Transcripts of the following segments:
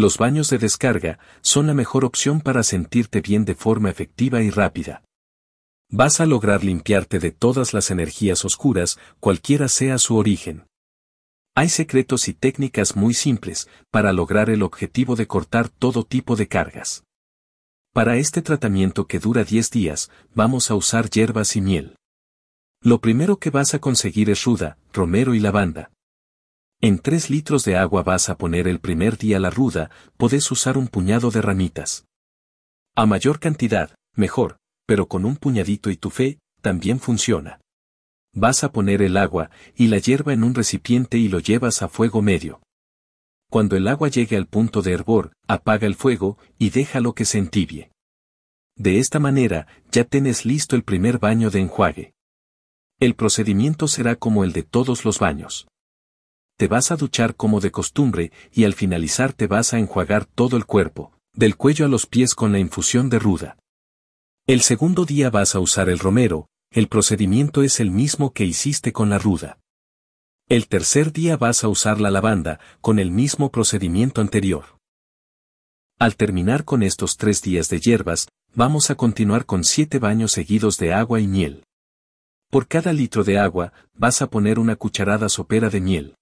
Los baños de descarga son la mejor opción para sentirte bien de forma efectiva y rápida. Vas a lograr limpiarte de todas las energías oscuras, cualquiera sea su origen. Hay secretos y técnicas muy simples para lograr el objetivo de cortar todo tipo de cargas. Para este tratamiento que dura 10 días, vamos a usar hierbas y miel. Lo primero que vas a conseguir es ruda, romero y lavanda. En 3 litros de agua vas a poner el primer día la ruda, podés usar un puñado de ramitas. A mayor cantidad, mejor, pero con un puñadito y tu fe, también funciona. Vas a poner el agua y la hierba en un recipiente y lo llevas a fuego medio. Cuando el agua llegue al punto de hervor, apaga el fuego y déjalo que se entibie. De esta manera, ya tenés listo el primer baño de enjuague. El procedimiento será como el de todos los baños te vas a duchar como de costumbre y al finalizar te vas a enjuagar todo el cuerpo, del cuello a los pies con la infusión de ruda. El segundo día vas a usar el romero, el procedimiento es el mismo que hiciste con la ruda. El tercer día vas a usar la lavanda, con el mismo procedimiento anterior. Al terminar con estos tres días de hierbas, vamos a continuar con siete baños seguidos de agua y miel. Por cada litro de agua, vas a poner una cucharada sopera de miel.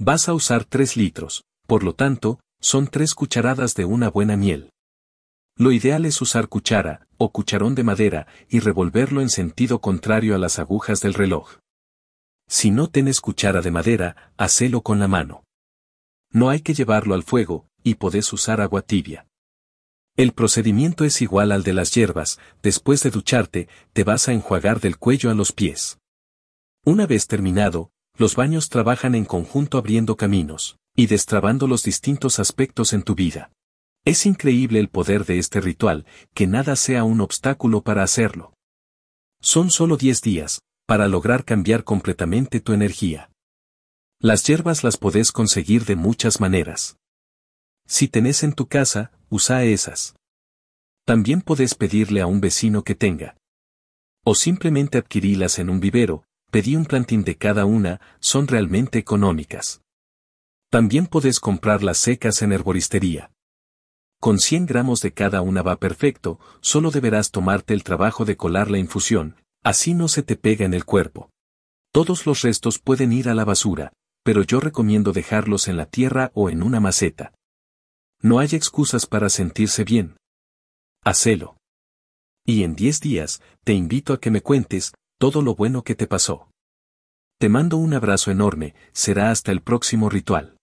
Vas a usar 3 litros, por lo tanto, son 3 cucharadas de una buena miel. Lo ideal es usar cuchara, o cucharón de madera, y revolverlo en sentido contrario a las agujas del reloj. Si no tienes cuchara de madera, hacelo con la mano. No hay que llevarlo al fuego, y podés usar agua tibia. El procedimiento es igual al de las hierbas, después de ducharte, te vas a enjuagar del cuello a los pies. Una vez terminado, los baños trabajan en conjunto abriendo caminos y destrabando los distintos aspectos en tu vida. Es increíble el poder de este ritual, que nada sea un obstáculo para hacerlo. Son solo 10 días, para lograr cambiar completamente tu energía. Las hierbas las podés conseguir de muchas maneras. Si tenés en tu casa, usa esas. También podés pedirle a un vecino que tenga. O simplemente adquirirlas en un vivero, pedí un plantín de cada una, son realmente económicas. También podés comprarlas secas en herboristería. Con 100 gramos de cada una va perfecto, solo deberás tomarte el trabajo de colar la infusión, así no se te pega en el cuerpo. Todos los restos pueden ir a la basura, pero yo recomiendo dejarlos en la tierra o en una maceta. No hay excusas para sentirse bien. Hacelo. Y en 10 días, te invito a que me cuentes todo lo bueno que te pasó. Te mando un abrazo enorme, será hasta el próximo ritual.